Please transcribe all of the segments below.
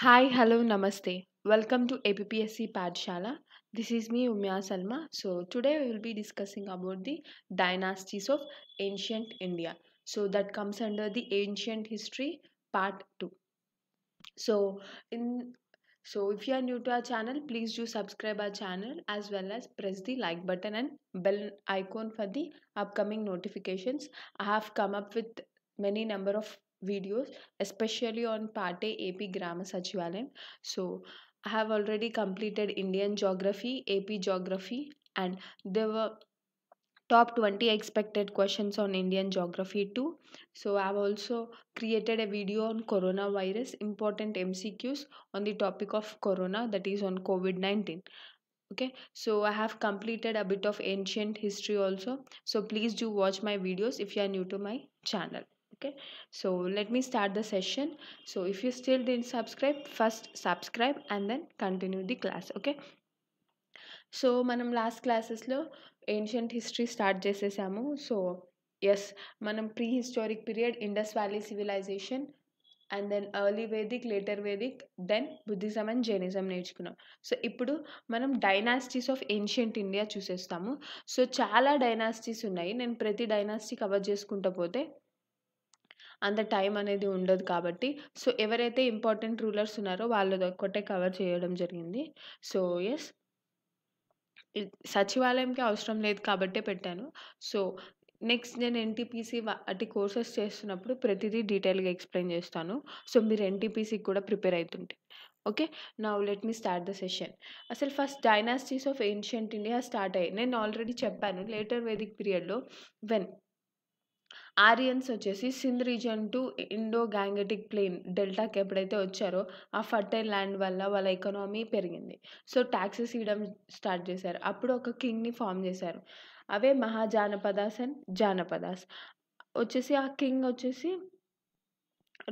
Hi, hello, namaste. Welcome to APPSC Padshala. This is me, Umya Salma. So, today we will be discussing about the dynasties of ancient India. So, that comes under the ancient history part 2. So, in so if you are new to our channel, please do subscribe our channel as well as press the like button and bell icon for the upcoming notifications. I have come up with many number of videos especially on Pate AP Grammar Sachivalayam. So I have already completed Indian Geography, AP Geography and there were top 20 expected questions on Indian Geography too. So I have also created a video on coronavirus important MCQs on the topic of corona that is on COVID-19 okay so i have completed a bit of ancient history also so please do watch my videos if you are new to my channel okay so let me start the session so if you still didn't subscribe first subscribe and then continue the class okay so మనం last క్లాసెస్లో ancient history start చేసేసాము so yes మనం prehistoric period Indus valley civilization and then early Vedic later Vedic then Buddhism and Jainism నేర్చుకున్నాం so ఇప్పుడు మనం dynasties of ancient India చూసేస్తాము so చాలా dynasties ఉన్నాయి నేను ప్రతి డైనాసిటీ కవర్ చేసుకుంటూ పోతే అంత టైం అనేది ఉండదు కాబట్టి సో ఎవరైతే ఇంపార్టెంట్ రూలర్స్ ఉన్నారో వాళ్ళు ఒక్కటే కవర్ చేయడం జరిగింది సో ఎస్ సచివాలయంకి అవసరం లేదు కాబట్టే పెట్టాను సో నెక్స్ట్ నేను ఎన్టీపీసీ అటు కోర్సెస్ చేస్తున్నప్పుడు ప్రతిదీ డీటెయిల్గా ఎక్స్ప్లెయిన్ చేస్తాను సో మీరు ఎన్టీపీసీకి కూడా ప్రిపేర్ అవుతుంటే ఓకే నా let me start the session అసలు first dynasties of ancient India start అయ్యాయి నేను ఆల్రెడీ చెప్పాను లేటర్ వేదిక్ పీరియడ్లో వెన్ ఆరియన్స్ వచ్చేసి Sindh region to Indo Gangetic plain డెల్టాకి ఎప్పుడైతే వచ్చారో ఆ ఫర్టైల్ ల్యాండ్ వల్ల వాళ్ళ ఎకనామీ పెరిగింది సో ట్యాక్సెస్ ఇవ్వడం స్టార్ట్ చేశారు అప్పుడు ఒక కింగ్ని ఫామ్ చేశారు అవే మహాజానపదాస్ అండ్ జానపదాస్ వచ్చేసి ఆ కింగ్ వచ్చేసి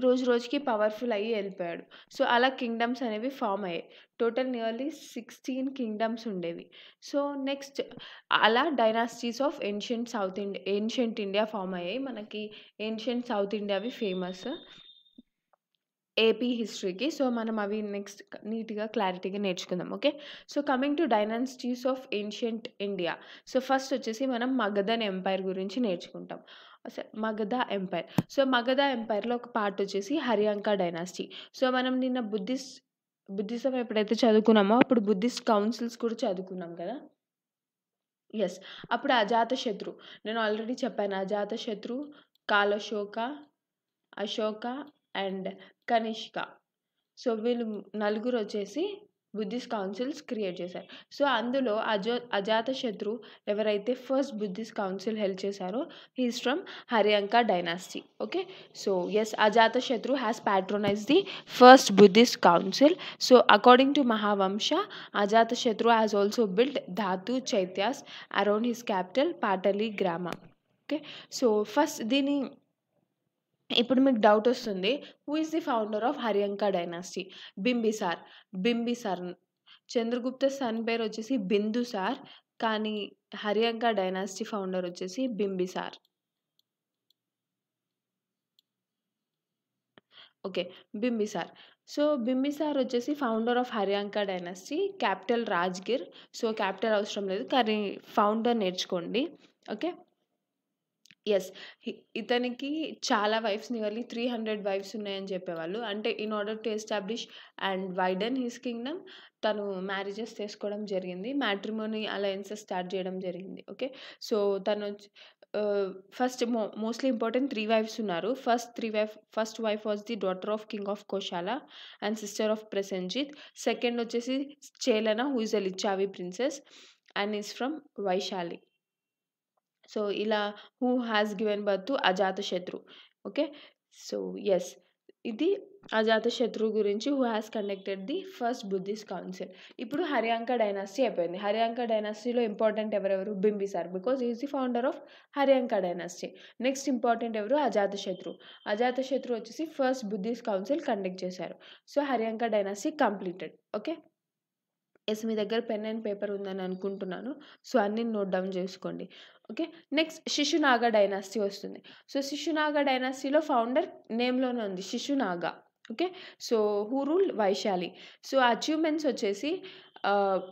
రోజు రోజుకి పవర్ఫుల్ అయ్యి వెళ్ళిపోయాడు సో అలా కింగ్డమ్స్ అనేవి ఫామ్ అయ్యాయి టోటల్ నియర్లీ సిక్స్టీన్ కింగ్డమ్స్ ఉండేవి సో నెక్స్ట్ అలా dynasties of ancient south India ancient India form అయ్యాయి మనకి ఏన్షియంట్ సౌత్ ఇండియావి ఫేమస్ ఏపీ హిస్టరీకి సో మనం అవి నెక్స్ట్ నీట్గా క్లారిటీగా నేర్చుకుందాం okay so coming to dynasties of ancient India so first వచ్చేసి మనం మగధన్ ఎంపైర్ గురించి నేర్చుకుంటాం మగధ ఎంపైర్ సో మగధ ఎంపైర్లో ఒక పార్ట్ వచ్చేసి హరియాంక డైనాసిటీ సో మనం నిన్న బుద్ధిస్ట్ బుద్ధిజం ఎప్పుడైతే చదువుకున్నామో అప్పుడు బుద్ధిస్ట్ కౌన్సిల్స్ కూడా చదువుకున్నాం కదా ఎస్ అప్పుడు అజాతశత్రు నేను ఆల్రెడీ చెప్పాను అజాతశత్రు కాలశోక అశోక అండ్ కనిష్క సో వీళ్ళు నలుగురు వచ్చేసి బుద్ధిస్ట్ కౌన్సిల్స్ క్రియేట్ చేశారు సో అందులో అజో అజాతశత్రు ఎవరైతే ఫస్ట్ బుద్ధిస్ట్ కౌన్సిల్ హెల్ప్ చేశారో he's from Haryanka dynasty okay so yes Ajatashatru has patronise the first Buddhist council so according to Mahavamsa Ajatashatru has also build dhatu chaityas around his capital Pataligrama okay so first దీని ఇప్పుడు మీకు doubt వస్తుంది who is the founder of హరియంక dynasty Bimbisar Bimbisar Chandragupta son పేరు వచ్చేసి Bindusar కానీ Haryanka dynasty founder వచ్చేసి Bimbisar okay Bimbisar so Bimbisar వచ్చేసి founder of Haryanka dynasty capital Rajgir so capital అవసరం లేదు కానీ ఫౌండర్ నేర్చుకోండి ఓకే ఎస్ ఇతనికి చాలా wives nearly three hundred wives ఉన్నాయని చెప్పేవాళ్ళు అంటే in order to establish and widen his kingdom తను మ్యారేజెస్ చేసుకోవడం జరిగింది మ్యాట్రిమోనీ అలయన్సెస్ స్టార్ట్ చేయడం జరిగింది ఓకే సో తను ఫస్ట్ మో మోస్ట్లీ ఇంపార్టెంట్ త్రీ వైఫ్స్ ఉన్నారు first three wife first wife was the daughter of king of Kosala and sister of Prasenjit second వచ్చేసి Chellana who is princess and is from Vaishali so ఇలా who has given birth to Ajatashatru okay so yes ఇది అజాతశత్రు గురించి who has conducted the first Buddhist council ఇప్పుడు Haryanka dynasty అయిపోయింది హరియాంక డైనాసిటీలో important ఎవరెవరు Bimbisar because is the founder of Haryanka dynasty next important ఎవరు అజాతశత్రు అజాతశత్రు వచ్చేసి first Buddhist council conduct చేశారు so Haryanka dynasty completed okay yes మీ దగ్గర పెన్ అండ్ పేపర్ ఉందని అనుకుంటున్నాను సో అన్నీ నోట్ డౌన్ చేసుకోండి ఓకే నెక్స్ట్ శిశునాగ డైనాసిటీ వస్తుంది సో శిశునాగ డైనాసిటీలో ఫౌండర్ నేమ్లోనే ఉంది Shishunaga okay so who rule Vaishali so achievements వచ్చేసి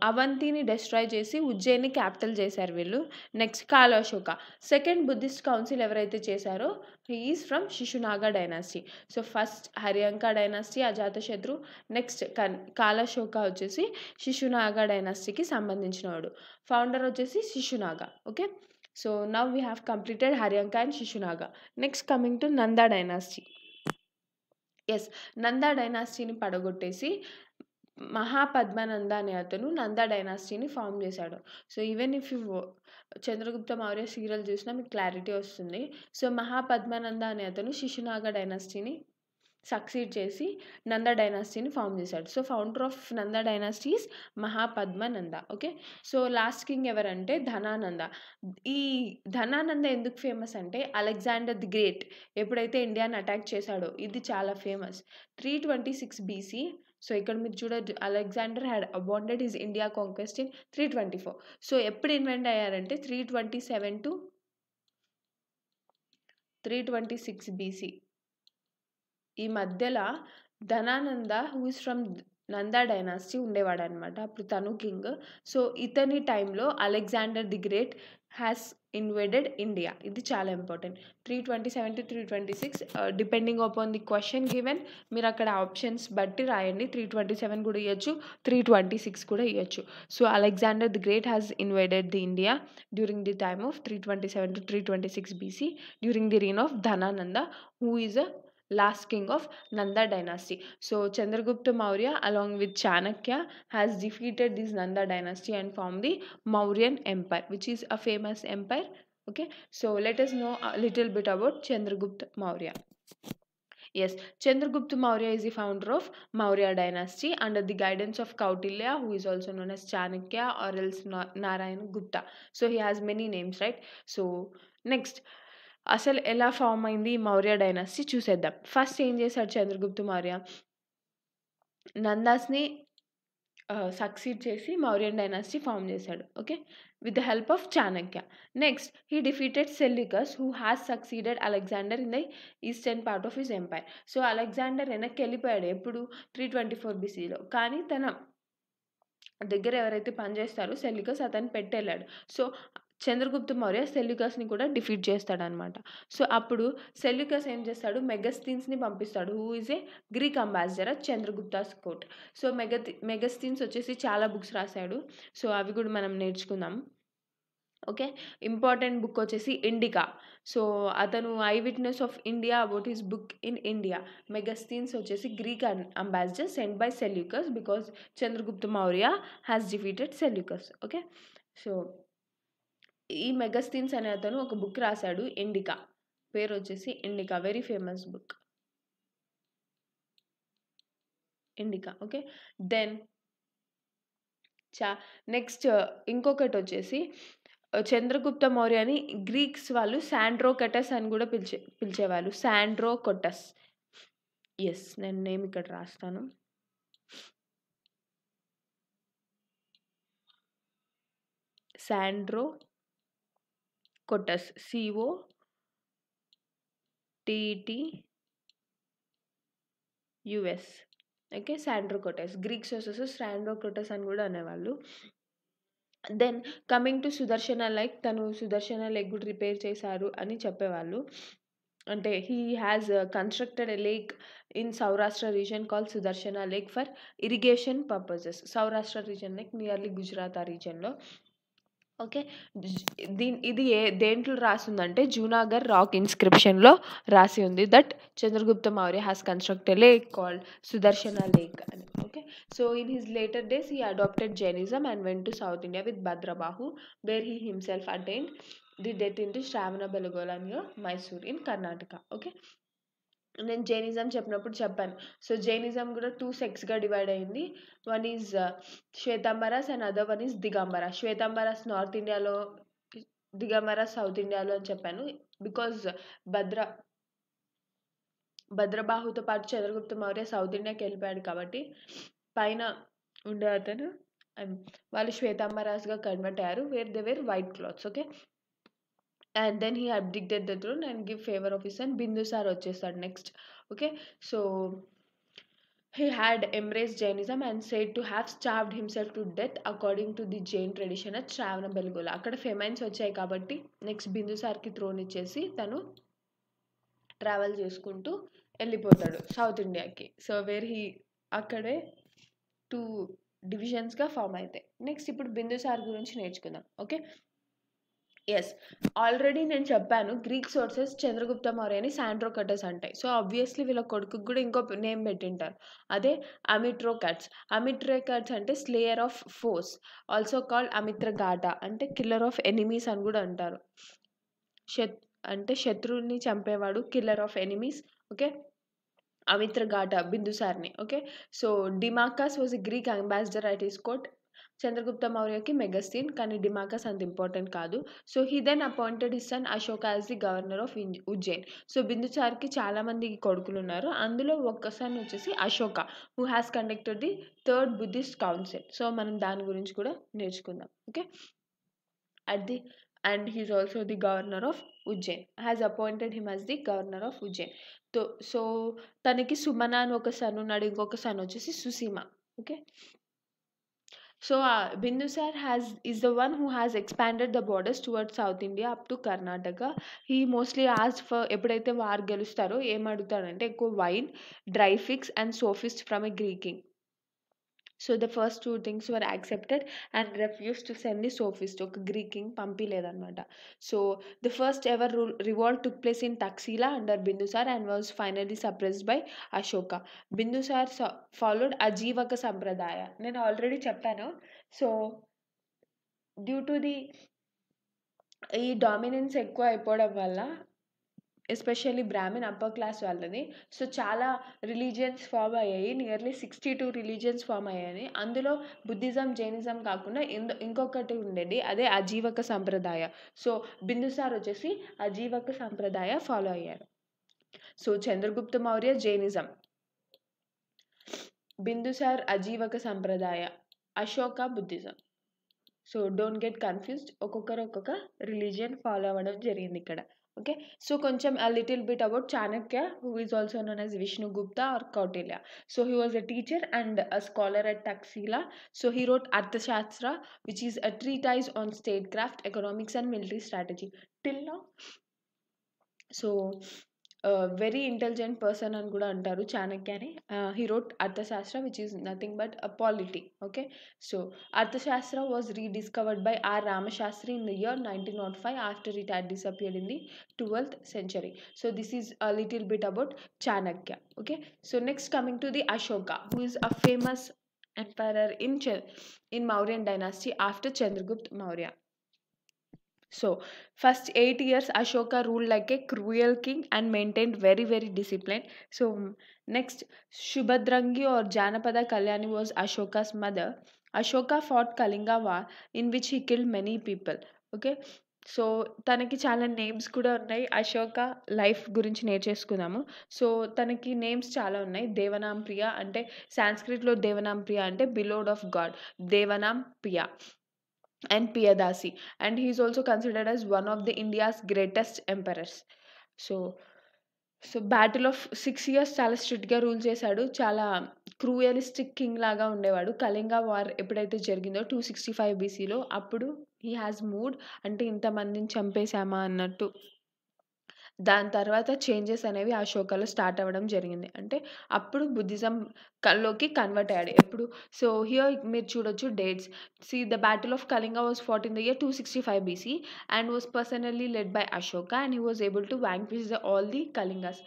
అవంతిని డెస్ట్రాయ్ చేసి ఉజ్జయిని క్యాపిటల్ చేశారు వీళ్ళు next Kalashoka second Buddhist council ఎవరైతే చేశారో is from Shishunaga dynasty so first Haryanka dynasty Ajatashatru next కన్ కాలాశోక వచ్చేసి శిశునాగ డైనాసిటీకి సంబంధించినవాడు ఫౌండర్ వచ్చేసి Shishunaga okay so now we have completed Haryanka and Shishunaga next coming to Nanda dynasty. Yes Nanda డైనాసిటీని పడగొట్టేసి మహాపద్మానంద అనే అతను నందా డైనాసిటీని ఫామ్ చేశాడు so even if you Chandragupta Maurya serial చూసినా మీకు క్లారిటీ వస్తుంది సో మహాపద్మానంద అనే అతను శిశునాగ డైనాసిటీని సక్సీడ్ చేసి నంద డైనాసిటీని ఫామ్ చేశాడు so founder of Nanda dynasties Mahapadma Nanda okay so last king ఎవరంటే ధనానంద ఈ ధనానంద ఎందుకు ఫేమస్ అంటే అలెగ్జాండర్ ది గ్రేట్ ఎప్పుడైతే ఇండియాని అటాక్ చేశాడో ఇది చాలా famous three twenty six BC so ఇక్కడ మీరు చూడ Alexander had abandoned his India conquest in three twenty four so ఎప్పుడు ఇన్వెంట్ అయ్యారంటే three twenty seven to three twenty six BC ఈ మధ్యలో Dhanananda who's from Nanda dynasty అనమాట అప్పుడు తను కింగ్ సో ఇతని టైంలో Alexander the great has invaded India ఇది చాలా important three twenty seven to three twenty six depending upon the question given మీరు అక్కడ ఆప్షన్స్ బట్టి రాయండి త్రీ ట్వంటీ సెవెన్ కూడా ఇవ్వచ్చు త్రీ ట్వంటీ సిక్స్ కూడా ఇవ్వచ్చు so Alexander the great has invaded the India during the time of three twenty seven to three twenty six BC during the reign of Dhanananda who is a last king of Nanda dynasty. So Chandragupta Maurya along with Chanakya has defeated this Nanda dynasty and formed the Mauryan Empire which is a famous empire. Okay, so let us know a little bit about Chandragupta Maurya. Yes, Chandragupta Maurya is the founder of Maurya dynasty under the guidance of Kautilya, who is also known as Chanakya or else Narayana Gupta. So he has many names, right? So next, అసలు ఎలా form అయింది Maurya dynasty చూసేద్దాం first ఏం చేశాడు చంద్రగుప్త మౌర్య నందాస్ని succeed చేసి Mauryan dynasty form చేశాడు okay with the help of Chanakya next he defeated Seleucus who has succeeded Alexander in the eastern part of his empire so Alexander వెనక్కి వెళ్ళిపోయాడు ఎప్పుడు త్రీ ట్వంటీ ఫోర్ బీసీలో కానీ తన దగ్గర ఎవరైతే పనిచేస్తారో సెల్లికస్ అతను పెట్టేళ్ళాడు సో చంద్రగుప్త మౌర్య సెల్యుకస్ని కూడా డిఫీట్ చేస్తాడనమాట సో అప్పుడు సెల్యుకస్ ఏం చేస్తాడు మెగస్థీన్స్ని పంపిస్తాడు who is a Greek ambassador at Chandragupta's court so మెగ మెగస్థీన్స్ వచ్చేసి చాలా బుక్స్ రాశాడు సో అవి కూడా మనం నేర్చుకుందాం ఓకే ఇంపార్టెంట్ బుక్ వచ్చేసి ఇండికా సో అతను eye witness of India about his book in India Megasthenes వచ్చేసి Greek ambassador send by Seleucus because Chandragupta Maurya has defeated Seleucus okay so ఈ మెగస్థీన్స్ అనే అతను ఒక బుక్ రాశాడు ఎండిక పేరు వచ్చేసి Indica very famous book Indica okay then చా next ఇంకొకటి వచ్చేసి చంద్రగుప్త అని గ్రీక్స్ వాళ్ళు శాండ్రో కటస్ అని కూడా పిలిచే పిలిచేవాళ్ళు శాండ్రో కొటస్ ఎస్ నేను నేమ్ ఇక్కడ రాస్తాను Sandrocottus C O T T U S okay Sandrocottus Greek sources Sandrocottus అని కూడా అనేవాళ్ళు then coming to Sudarshana like తను సుదర్శన లెగ్ కూడా రిపేర్ చేశారు అని చెప్పేవాళ్ళు అంటే he has constructed a lake in Saurashtra region call Sudarshana lake for irrigation purposes Saurashtra region like nearly Gujarat ఆ రీజన్లో ఓకే దీని ఇది ఏ దేంట్లో రాసి ఉందంటే జూనాగర్ రాక్ ఇన్స్క్రిప్షన్లో రాసి ఉంది that Chandragupta Maurya has construct lake called Sudarshana lake అని okay so in his later days he adopted Jainism and went to south India with Bhadrabahu where he himself attain the death in to Shravana Belagola and Mysore in Karnataka okay నేను Jainism చెప్పినప్పుడు చెప్పాను so Jainism కూడా two సెక్స్గా divide అయింది one is uh, Shvetambaras and other one is Digambaras Shvetambaras north ఇండియాలో Digambaras south ఇండియాలో అని చెప్పాను బికాజ్ భద్ర భద్రబాహుతో పాటు చంద్రగుప్త మౌర్య సౌత్ ఇండియాకి వెళ్ళిపోయాడు కాబట్టి పైన ఉండే అతను వాళ్ళు శ్వేతాంబరాస్గా కన్వర్ట్ అయ్యారు where they wear white clothes okay and then he abdicated the throne and give favour office and Bindusar వచ్చేస్తాడు next okay so he had embrace Jainism and said to have starved himself to death according to the Jain tradition at Shravana Belagola అక్కడ famines వచ్చాయి కాబట్టి next బిందుసార్కి throne ఇచ్చేసి తను travel చేసుకుంటూ వెళ్ళిపోతాడు south ఇండియాకి so where he అక్కడే టూ డివిజన్స్గా ఫామ్ అవుతాయి నెక్స్ట్ ఇప్పుడు బిందుసార్ గురించి నేర్చుకుందాం ఓకే ఎస్ ఆల్రెడీ నేను చెప్పాను గ్రీక్ సోర్సెస్ చంద్రగుప్త మౌర్యని శాండ్రోకటస్ అంటాయి సో ఆబ్వియస్లీ వీళ్ళ కొడుకు కూడా ఇంకో నేమ్ పెట్టింటారు అదే అమిట్రో అమిట్రో కట్స్ అంటే slayer of foes also call గాటా అంటే కిల్లర్ ఆఫ్ ఎనిమీస్ అని కూడా అంటారు శత్ అంటే శత్రువుని చంపేవాడు killer of enemies okay Amitraghata బిందుసార్ని okay so Deimachus was a Greek ambassador at his court Chandragupta మౌర్యకి మెగస్తీన్ కానీ డిమాకస్ అంత ఇంపార్టెంట్ కాదు so he then appointed his son Ashoka as the governor of Ujjain so బిందుచార్కి మంది కొడుకులు ఉన్నారు అందులో ఒక్క సన్ వచ్చేసి Ashoka who has conducted the third Buddhist council so మనం దాని గురించి కూడా నేర్చుకుందాం okay at the and he's also the governor of Ujjain has appointed him as the governor of Ujjain so తనకి సుమన అని ఒక సన్ ఉన్నాడు ఇంకొక సన్ వచ్చేసి Susima okay So uh, Bindusar has is the one who has expanded the borders towards South India up to Karnataka. He mostly asked for ఎప్పుడైతే వారు గెలుస్తారో ఏం అడుగుతాడంటే ఎక్కువ wine dry figs and sophist from a Greek king so the first two things were accepted and refuse to send the sophist ఒక Greek king పంపిలేదనమాట so the first ever rule revolt took place in Taxila under Bindusar and was finally suppressed by Ashoka Bindusar followed Ajivika సంప్రదాయ నేను already చెప్పాను so due to the ఈ dominance ఎక్కువ అయిపోవడం వల్ల especially Brahmin upper class వాళ్ళది సో చాలా రిలీజియన్స్ ఫామ్ అయ్యాయి nearly sixty two religions form అయ్యాయి అందులో బుద్ధిజం జైనిజం కాకుండా ఇంకొకటి ఉండేది అదే అజీవక సంప్రదాయ సో బిందుసార్ వచ్చేసి అజీవక సంప్రదాయ ఫాలో అయ్యారు సో చంద్రగుప్త మౌర్య జైనిజం బిందుసార్ అజీవక సంప్రదాయ Ashoka Buddhism so don't get confused ఒక్కొక్కరు ఒక్కొక్క రిలీజియన్ ఫాలో అవ్వడం జరిగింది ఇక్కడ okay so koncham a little bit about chanakya who is also known as Vishnu Gupta or kautilya so he was a teacher and a scholar at taxila so he wrote arthashastra which is a treatise on statecraft economics and military strategy till now so very intelligent person అని కూడా అంటారు చాణక్యని he wrote Arthashastra which is nothing but a polity okay so Arthashastra was rediscovered by R Ramashastri in the year nineteen nought five after it had disappeared in the twelfth century so this is a little bit about Chanakya okay so next coming to the Ashoka who is a famous emperor in in Mauryan dynasty after Chandragupta Maurya so first eight years Ashoka rule like a cruel king and maintain very very discipline so next Subhadrangi or Janapada Kalyani was Ashoka's mother Ashoka fought Kalinga war in which he killed many people okay so తనకి చాలా names కూడా ఉన్నాయి Ashoka life గురించి నేర్చేసుకున్నాము so తనకి names చాలా ఉన్నాయి దేవనాం ప్రియ అంటే సాంస్క్రిట్లో దేవనాం ప్రియ అంటే beloved of god Devanam Priya and Piyadasi. అండ్ he is also considered as one of the India's greatest emperors. So so battle of six years చాలా స్ట్రిక్ట్గా రూల్ చేశాడు చాలా క్రూయలిస్టిక్ కింగ్ లాగా ఉండేవాడు కళింగ వార్ ఎప్పుడైతే జరిగిందో టూ సిక్స్టీ ఫైవ్ బీసీలో అప్పుడు హీ హ్యాస్ మూడ్ అంటే ఇంతమందిని చంపేశామా అన్నట్టు దాని తర్వాత చేంజెస్ అనేవి ఆ శోకలో స్టార్ట్ అవ్వడం జరిగింది అంటే అప్పుడు బుద్ధిజం కల్లోకి కన్వర్ట్ అయ్యాడు ఎప్పుడు సో హియో మీరు చూడొచ్చు dates see the battle of Kalinga was fought in the year two sixty five BC and was personally led by Ashoka and he was able to vanquish the all the Kalingas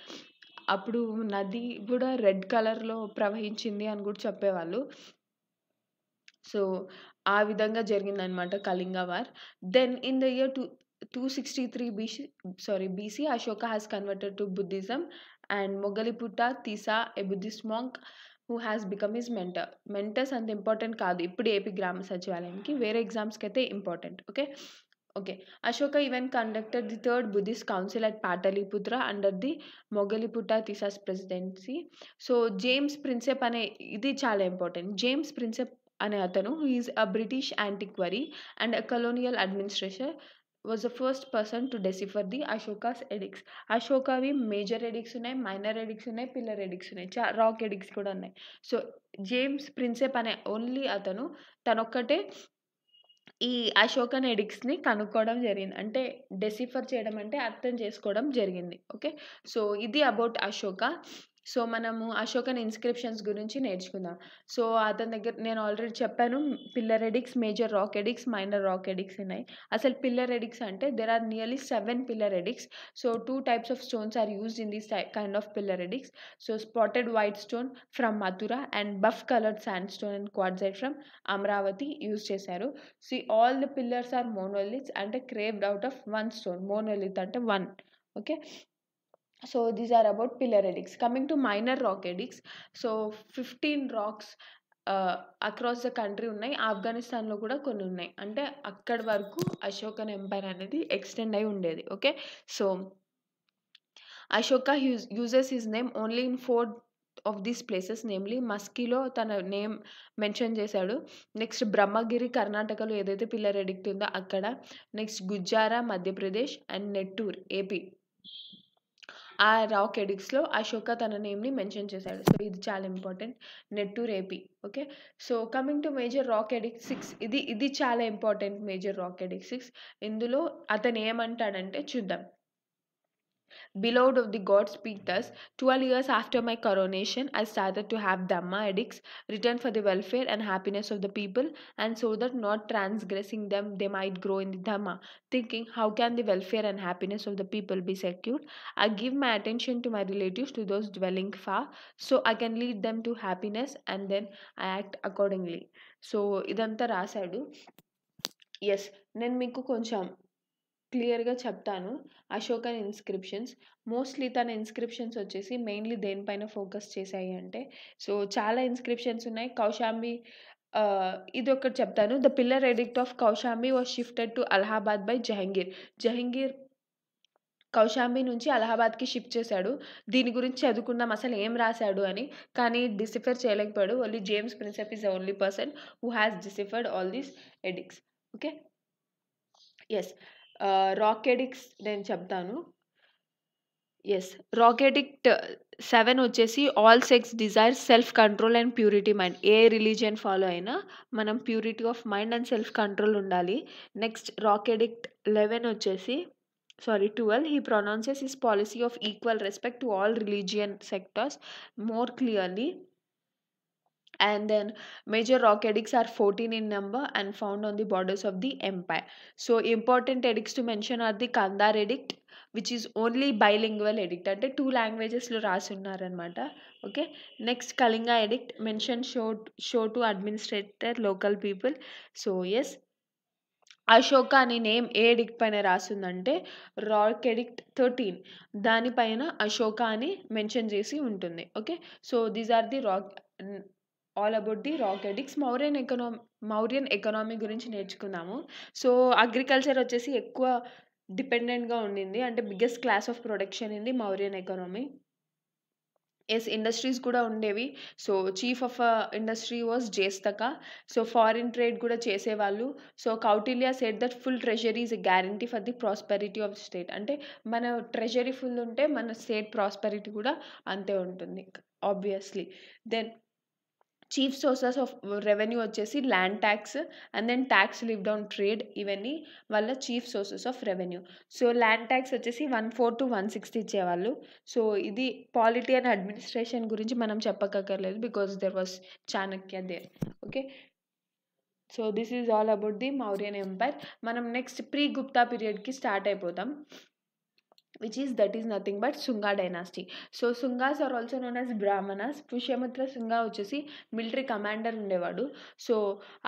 అప్పుడు నది కూడా red కలర్లో ప్రవహించింది అని కూడా చెప్పేవాళ్ళు so ఆ విధంగా జరిగిందనమాట Kalinga war then in the year two two sixty three BC sorry BC Ashoka has converted to Buddhism and Moggaliputta Tisa, a Buddhist monk who has become his mentor mentors అంత ఇంపార్టెంట్ కాదు ఇప్పుడు ఏపీ గ్రామ సచివాలయంకి వేరే ఎగ్జామ్స్కి అయితే important okay okay Ashoka even conducted the third Buddhist council at Pataliputra under the Moggaliputta Tissa's presidency so James Prinsep అనే ఇది చాలా ఇంపార్టెంట్ జేమ్స్ ప్రిన్సెప్ అనే అతను is a British antiquary and a colonial administration was the first person to decipher the Ashoka's edicts అశోకావి major edicts ఉన్నాయి minor edicts ఉన్నాయి pillar edicts ఉన్నాయి చా రాక్ ఎడిక్స్ కూడా ఉన్నాయి సో జేమ్స్ ప్రిన్సెప్ అనే ఓన్లీ అతను తనొక్కటే ఈ అశోకన్ ఎడిక్స్ని కనుక్కోవడం జరిగింది అంటే డెసిఫర్ చేయడం అంటే అర్థం చేసుకోవడం జరిగింది ఓకే సో ఇది అబౌట్ అశోక సో మనము అశోకన్ ఇన్స్క్రిప్షన్స్ గురించి నేర్చుకుందాం సో అతని దగ్గర నేను ఆల్రెడీ చెప్పాను pillar edicts major rock edicts minor rock edicts ఉన్నాయి అసలు పిల్లర్ ఎడిక్స్ అంటే there are nearly seven pillar edicts so two types of stones are used in these kind of pillar edicts so spotted white stone from Mathura and buff coloured sandstone and quartzite from Amaravati use చేశారు see all the pillars are monoliths అంటే carved out of one stone monolith అంటే one okay so these are about pillar edicts. Coming to minor rock edicts, so fifteen rocks across the country ఉన్నాయి ఆఫ్ఘనిస్తాన్లో కూడా కొన్ని ఉన్నాయి అంటే అక్కడ వరకు అశోకన్ ఎంపైర్ అనేది ఎక్స్టెండ్ అయి ఉండేది okay so Ashoka use uses his name only in four of these places namely మస్కీలో తన నేమ్ మెన్షన్ చేశాడు నెక్స్ట్ బ్రహ్మగిరి కర్ణాటకలో ఏదైతే పిల్లర్ ఎడిక్ట్ ఉందో అక్కడ next Gujarra Madhya Pradesh and Nettur AP ఆ రాక్ ఎడిక్స్లో అశోక తన నేమ్ని మెన్షన్ చేశాడు సో ఇది చాలా ఇంపార్టెంట్ నెట్టు రేపి okay so coming to major rock edict six ఇది ఇది చాలా important major rock edict six ఇందులో అతను ఏమంటాడంటే చూద్దాం Beloved of the gods, speak thus. Twelve years after my coronation, I started to have Dhamma edicts written for the welfare and happiness of the people, and so that not transgressing them, they might grow in the Dhamma. Thinking, how can the welfare and happiness of the people be secured? I give my attention to my relatives, to those dwelling far, so I can lead them to happiness, and then I act accordingly. So ఇదంతా రాశాడు yes నేను మీకు కొంచెం క్లియర్గా చెప్తాను Ashokan inscriptions mostly తన inscriptions వచ్చేసి mainly దేనిపైన ఫోకస్ చేశాయి అంటే సో చాలా ఇన్స్క్రిప్షన్స్ ఉన్నాయి కౌశాంబి ఇది ఒకటి చెప్తాను the pillar edict of Kaushambi was shifted to Allahabad by Jahangir Jahangir Kaushambi నుంచి అలహాబాద్కి షిఫ్ట్ చేశాడు దీని గురించి చదువుకుందాం అసలు ఏం రాశాడు అని కానీ డిసిఫర్ చేయలేకపోయాడు only James Prinsep is only person who has deciphered all these edicts okay yes rock edicts నేను చెప్తాను ఎస్ రాకెడిక్ట్ సెవెన్ వచ్చేసి all sects desire self control and purity mind ఏ రిలీజియన్ ఫాలో అయినా మనం purity of mind and self control ఉండాలి next rock edict eleven వచ్చేసి sorry twelve he pronounces his policy of equal respect to all religion sectors more clearly and then major rock edicts are 14 in number and found on the borders of the empire so important edicts to mention are the kandar edict which is only bilingual edict అంటే two లాంగ్వేజెస్లో రాసున్నారనమాట okay next Kalinga edict mention show show to administrator local people so yes Ashoka అనే name ఏ addict పైన రాసిందంటే rock addict thirteen దానిపైన అశోక అని mention చేసి ఉంటుంది okay so these are the rock all about the rock edicts Mauryan economy Mauryan economy గురించి నేర్చుకున్నాము so agriculture వచ్చేసి ఎక్కువ డిపెండెంట్గా ఉండింది అంటే బిగ్గెస్ట్ క్లాస్ ఆఫ్ ప్రొడక్షన్ ఇది మౌర్యన్ ఎకనామీ ఎస్ ఇండస్ట్రీస్ కూడా ఉండేవి so chief of industry was జేస్తక సో ఫారిన్ ట్రేడ్ కూడా చేసేవాళ్ళు so Kautilya said that full treasury is guarantee for the prosperity of state అంటే మన ట్రెజరీ ఫుల్ ఉంటే మన స్టేట్ ప్రాస్పెరిటీ కూడా అంతే ఉంటుంది obviously then chief sources of revenue వచ్చేసి land tax and then tax levied on trade ఇవన్నీ వాళ్ళ chief sources of revenue so land tax వచ్చేసి one four to one sixty ఇచ్చేవాళ్ళు సో ఇది పాలిటీ అండ్ అడ్మినిస్ట్రేషన్ గురించి మనం చెప్పక్కర్లేదు because there was Chanakya there okay so this is all about the Mauryan empire మనం next pre Gupta పీరియడ్కి స్టార్ట్ అయిపోతాం which is that is nothing but Sunga dynasty. So Sungas are also known as Brahmanas Pushyamitra Sunga వచ్చేసి military commander ఉండేవాడు so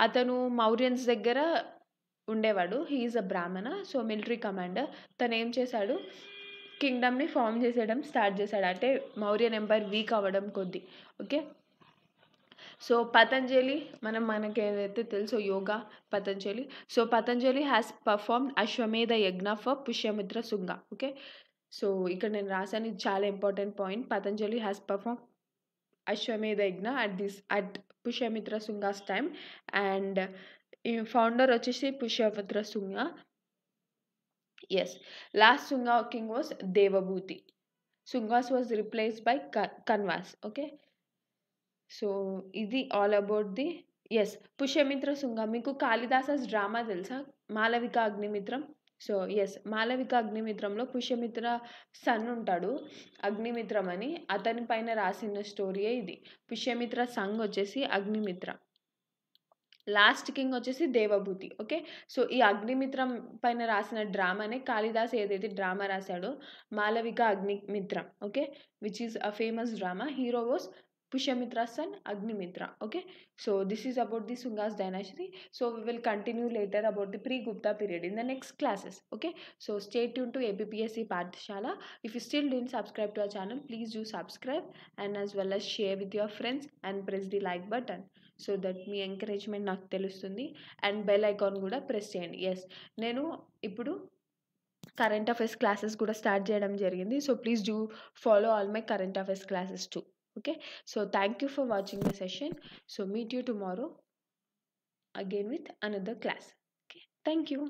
అతను మౌర్యన్స్ దగ్గర ఉండేవాడు he's అ బ్రాహ్మణ so military commander తను ఏం చేశాడు కింగ్డమ్ని ఫామ్ చేసేయడం స్టార్ట్ చేశాడు అంటే మౌర్యన్ ఎంపైర్ వీక్ అవ్వడం కొద్దీ ఓకే సో పతంజలి మనం మనకి ఏదైతే తెలుసో yoga Patanjali so Patanjali has perform Ashvamedha yagna for Pushyamitra Sunga okay so ఇక్కడ నేను రాశాను ఇది చాలా important point Patanjali has perform Ashvamedha yagna at this at Pushyamitra Sungas time and ఈ ఫౌండర్ వచ్చేసి Pushyamitra Sunga yes last Sunga king was Devabhuti Sungas was replaced by Kanvas okay so ఇది all about the yes Pushyamitra Shunga మీకు కాళిదాసస్ డ్రామా తెలుసా Malavika Agnimitram so yes Malavika అగ్నిమిత్రంలో Pushyamitra son ఉంటాడు అగ్నిమిత్రం అని అతని పైన రాసిన స్టోరీయే ఇది పుష్యమిత్ర సంగ్ వచ్చేసి అగ్నిమిత్ర లాస్ట్ కింగ్ వచ్చేసి దేవభూతి ఓకే సో ఈ అగ్నిమిత్రం పైన రాసిన డ్రామానే కాళిదాస్ ఏదైతే డ్రామా రాశాడో Malavika Agnimitram okay which is a famous drama hero was Pushamitrasan, Agnimitra. Okay, so this is about the Sungas dynasty. So we will continue later about the pre-Gupta period in the next classes. Okay, so stay tuned to APPSC Pathshala. If you still didn't subscribe to our channel, please do subscribe and as well as share with your friends and press the like button. So that మీ encouragement నాకు తెలుస్తుంది and bell icon కూడా press చేయండి yes నేను ఇప్పుడు current affairs classes కూడా start చేయడం జరిగింది so please do follow all my current affairs classes too okay so thank you for watching the session so meet you tomorrow again with another class okay thank you